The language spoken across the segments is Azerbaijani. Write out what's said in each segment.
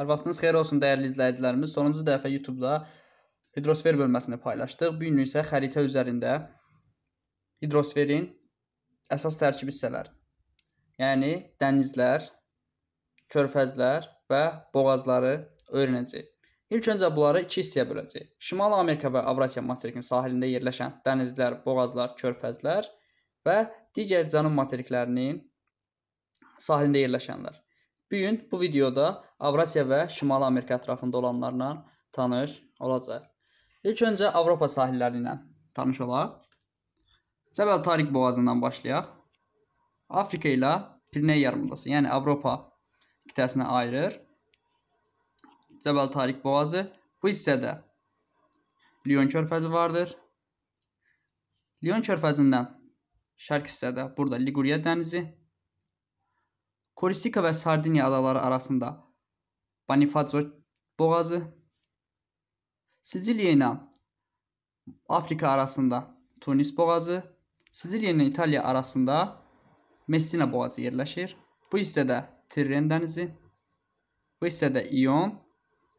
Hər vaxtınız xeyir olsun dəyərli izləyicilərimiz. Sonuncu dəfə YouTube-da hidrosfer bölməsini paylaşdıq. Bu gün isə xəritə üzərində hidrosferin əsas tərkib hissələri. Yəni dənizlər, körfəzlər və boğazları öyrənəcəyik. İlk öncə bunları iki hissəyə böləcəyik. Şimali Amerika və Avrasiya materikinin sahilində yerləşən dənizlər, boğazlar, körfəzlər və digər cənub materiklərinin sahilində yerləşənlər. Bu gün bu videoda Avrasiya və Şimali Amerika ətrafında olanlarla tanış olacağıq. İlk öncə Avropa sahilləri ilə tanış olaq. Cəbəl Tariq boğazından başlayaq. Afrika ilə Piriney yarımadası, yəni Avropa qitəsinə ayırır. Cəbəl Tariq boğazı bu hissədə Lyon körfəzi vardır. Lyon körfəzindən şərq hissədə burada Liguriya dənizi Korsika və Sardinya adaları arasında Bonifacio boğazı, Siciliya ilə Afrika arasında Tunis boğazı, Siciliya ilə İtaliya arasında Messina boğazı yerləşir. Bu hissədə Tirren dənizi, bu hissədə İon,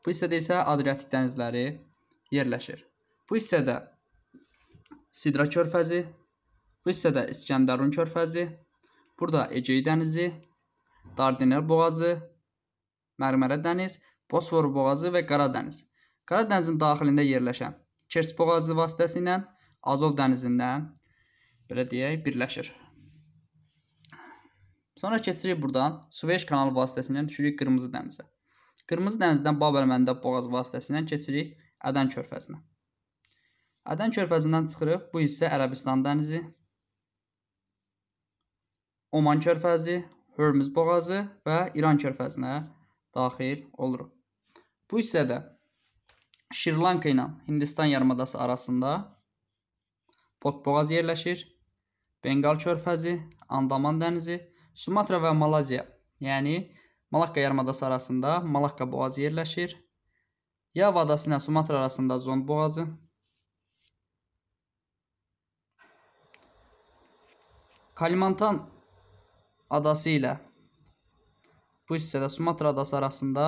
bu hissədə isə Adriatik dənizləri yerləşir. Bu hissədə Sidra körfəzi, bu hissədə İskəndərun körfəzi, burada Egey dənizi, Dardanel boğazı, Mərmərə dəniz, Bosfor boğazı və Qara dəniz. Qara dənizin daxilində yerləşən Kers boğazı vasitəsilə Azov dənizindən belə deyək, birləşir. Sonra keçirik buradan Suveş kanalı vasitəsilə düşürük Qırmızı dənizə. Qırmızı dənizdən Babər-Məndəb boğaz vasitəsilə keçirik Ədən körfəzinə. Ədən körfəzindən çıxırıq. Bu isə Ərəbistan dənizi, Oman körfəzi, Hörmüz boğazı və İran körfəzinə daxil oluruq. Bu hissədə Şirlanka ilə Hindistan yarımadası arasında Botboğaz yerləşir, Bengal körfəzi, Andaman dənizi, Sumatra və Malaziya, yəni Malakka yarımadası arasında Malakka boğazı yerləşir, Yav adası ilə Sumatra arasında Zond boğazı, Kalimantan adası ilə bu hissədə Sumatra adası arasında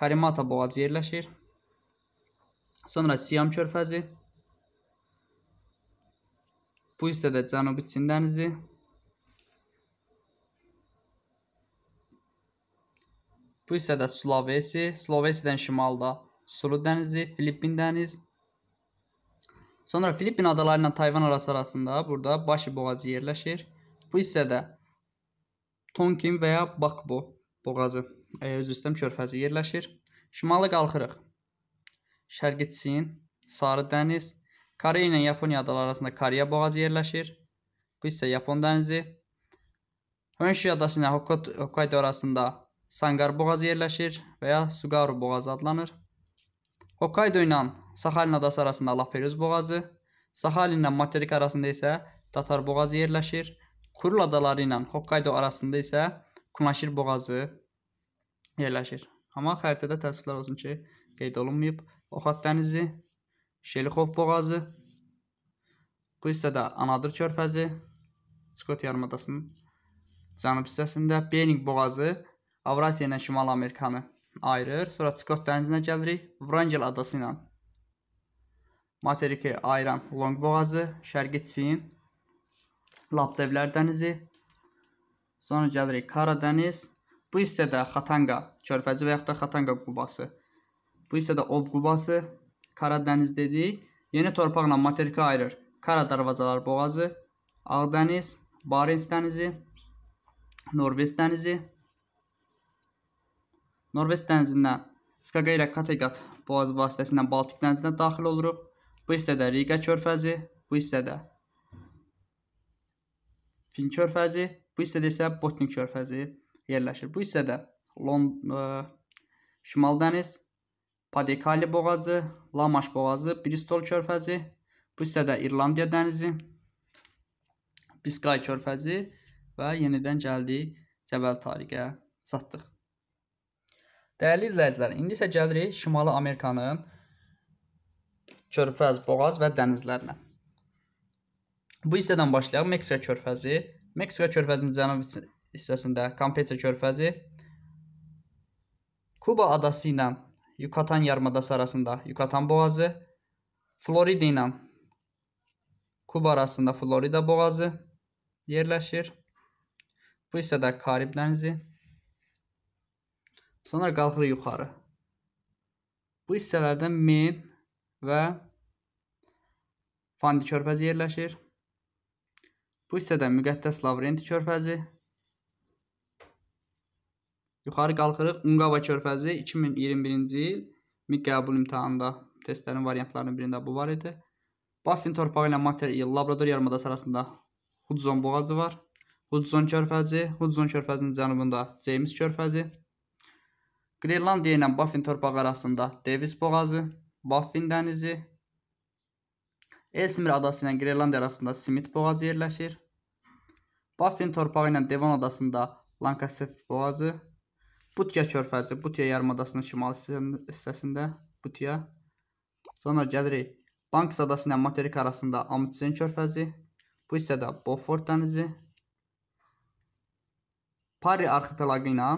Karimata boğazı yerləşir. Sonra Siyam körfəzi. Bu hissədə Cənubi Çin dənizi. Bu hissədə Slovesi, Slovesidən şimalda Sulu dənizi, Filippin dəniz. Sonra Filippin adaları ilə Tayvan arası arasında burada Başı boğazı yerləşir. Bu hissədə Tonkin və ya Bakbo boğazı, ə, özür istəyirəm, körfəzi yerləşir. Şimala qalxırıq. Şərqi Çin, Sarı dəniz, Koreya ilə Yaponiya adaları arasında Koreya boğazı yerləşir. Bu isə Yapon dənizi. Honshu adası ilə Hokkaido arasında Sangar boğazı yerləşir və ya Sugaru boğazı adlanır. Hokkaido ilə Saxalin adası arasında Laperiz boğazı, Saxalin ilə materik arasında isə Tatar boğazı yerləşir. Kuril adaları ilə Hokkaido arasında isə Kunlaşir boğazı yerləşir. Amma xəritədə təəssüflər olsun ki, qeyd olunmayıb. Oxat dənizi, Şelixov boğazı, bu hissədə Anadır körfəzi, Skot yarımadasının cənub hissəsində Bering boğazı Avrasiya ilə Şimal Amerikanı ayırır. Sonra Skot dənizinə gəlirik. Wrangel adası ilə materiki ayıran Long boğazı, Şərqi Çin, Labdevlər dənizi. Sonra gəlirik Kara dəniz. Bu hissədə Xatanga körfəzi və yaxud da Xatanga qubası. Bu hissədə Ob qubası, Kara dəniz dedik. Yeni torpaqla materiki ayırır. Kara darvazalar boğazı, Ağ dəniz, Barents dənizi, Norveç dənizi. Norveç dənizindən Skaqa ilə Kattegat boğazı vasitəsilə Baltik dənizinə daxil oluruq. Bu hissədə Riga körfəzi, bu hissədə Fin körfəzi, bu hissədə isə Botnik körfəzi yerləşir. Bu hissədə Lond ə, e, Şimal dəniz, Padekali boğazı, Lamaş boğazı, Bristol körfəzi, bu hissədə İrlandiya dənizi, Biskay körfəzi və yenidən gəldik Cəbəl Tariqə çatdıq. Dəyərli izləyicilər, indi isə gəlirik Şimali Amerikanın körfəz, boğaz və dənizlərinə. Bu hissədən başlayaq. Meksika körfəzi. Meksika körfəzinin cənub hissəsində Kampeça körfəzi. Kuba adası ilə Yukatan yarımadası arasında Yukatan boğazı. Florida ilə Kuba arasında Florida boğazı yerləşir. Bu hissədə Karib dənizi. Sonra qalxırıq yuxarı. Bu hissələrdə Min və Fandi körfəzi yerləşir. Bu hissədən müqəddəs Lavrenti körfəzi. Yuxarı qalxırıq Ungava körfəzi 2021-ci il MİQ qəbul imtahanında testlərin variantlarının birində bu var idi. Baffin torpağı ilə material Labrador yarımadası arasında Hudzon boğazı var. Hudzon körfəzi, Hudzon körfəzinin cənubunda James körfəzi. Qrenlandiya ilə Baffin torpağı arasında Davis boğazı, Baffin dənizi, Elsimir adası ilə Qrenlandiya arasında Simit boğazı yerləşir. Baffin torpağı ilə Devon adasında Lankasif boğazı, Butya körfəzi, Butya yarımadasının şimali hissəsində Butya. Sonra gəlirik Banks adası ilə materik arasında Amundsen körfəzi, bu hissədə Beaufort dənizi, Pari arxipelagı ilə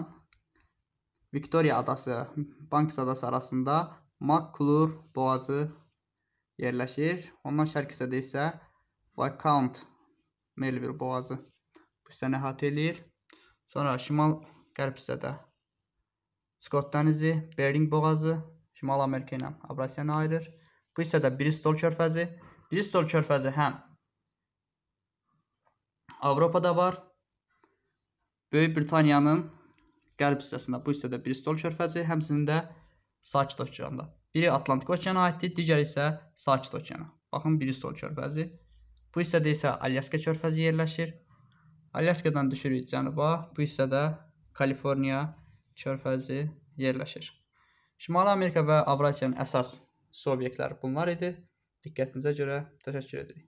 Victoria adası, Banks adası arasında McClure boğazı yerləşir. Ondan şərq hissədə isə Viscount Melville boğazı bu hissəni əhatə eləyir. Sonra şimal-qərb hissədə Skot dənizi, Bering boğazı Şimal Amerika ilə Abrasiyanı ayırır. Bu hissədə Bristol körfəzi. Bristol körfəzi həm Avropada var. Böyük Britaniyanın qərb hissəsində, bu hissədə Bristol körfəzi, həmçinin də Sakit okeanında. Biri Atlantik okeana aiddir, digəri isə Sakit okeana. Baxın, Bristol körfəzi. Bu hissədə isə Alyaska körfəzi yerləşir. Alyaskadan düşürük cənuba, bu hissədə Kaliforniya körfəzi yerləşir. Şimali Amerika və Avrasiyanın əsas su obyektləri bunlar idi. Diqqətinizə görə təşəkkür edirik.